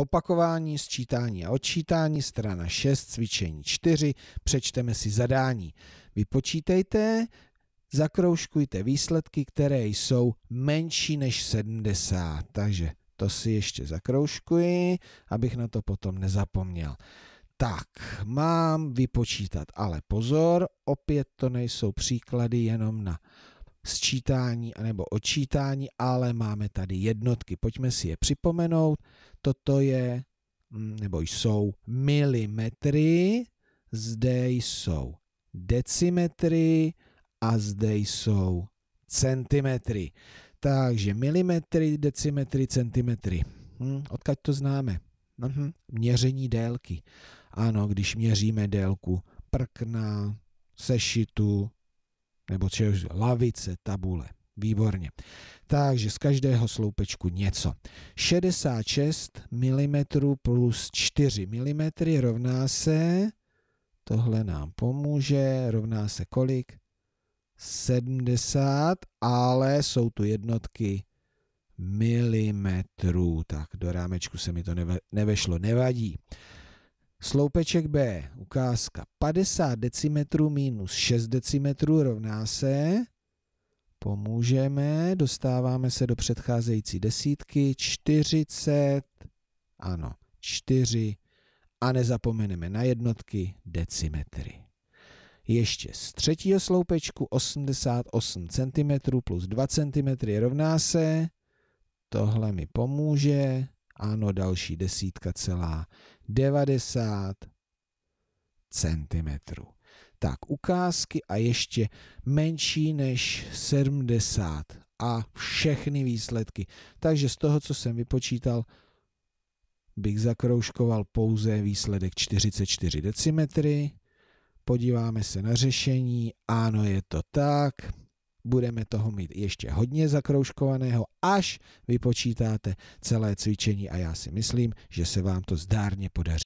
Opakování, sčítání a odčítání, strana 6, cvičení 4, přečteme si zadání. Vypočítejte, zakroužkujte výsledky, které jsou menší než 70. Takže to si ještě zakroužkuji, abych na to potom nezapomněl. Tak, mám vypočítat, ale pozor, opět to nejsou příklady jenom na sčítání anebo odčítání, ale máme tady jednotky. Pojďme si je připomenout. Toto je, mm, nebo jsou milimetry, zde jsou decimetry a zde jsou centimetry. Takže milimetry, decimetry, centimetry. Hm, odkud to známe? Mhm. Měření délky. Ano, když měříme délku prkna, sešitu, nebo čehož, lavice, tabule. Výborně. Takže z každého sloupečku něco. 66 mm plus 4 mm rovná se, tohle nám pomůže, rovná se kolik? 70, ale jsou tu jednotky milimetrů. Tak do rámečku se mi to neve, nevešlo, nevadí. Sloupeček B, ukázka 50 decimetrů minus 6 decimetrů rovná se, pomůžeme, dostáváme se do předcházející desítky, 40, ano, 4 a nezapomeneme na jednotky decimetry. Ještě z třetího sloupečku 88 cm plus 2 cm rovná se, tohle mi pomůže, ano, další desítka celá 90 centimetrů. Tak, ukázky a ještě menší než 70 a všechny výsledky. Takže z toho, co jsem vypočítal, bych zakrouškoval pouze výsledek 44 decimetry. Podíváme se na řešení. Ano, je to tak budeme toho mít ještě hodně zakroužkovaného, až vypočítáte celé cvičení a já si myslím, že se vám to zdárně podaří.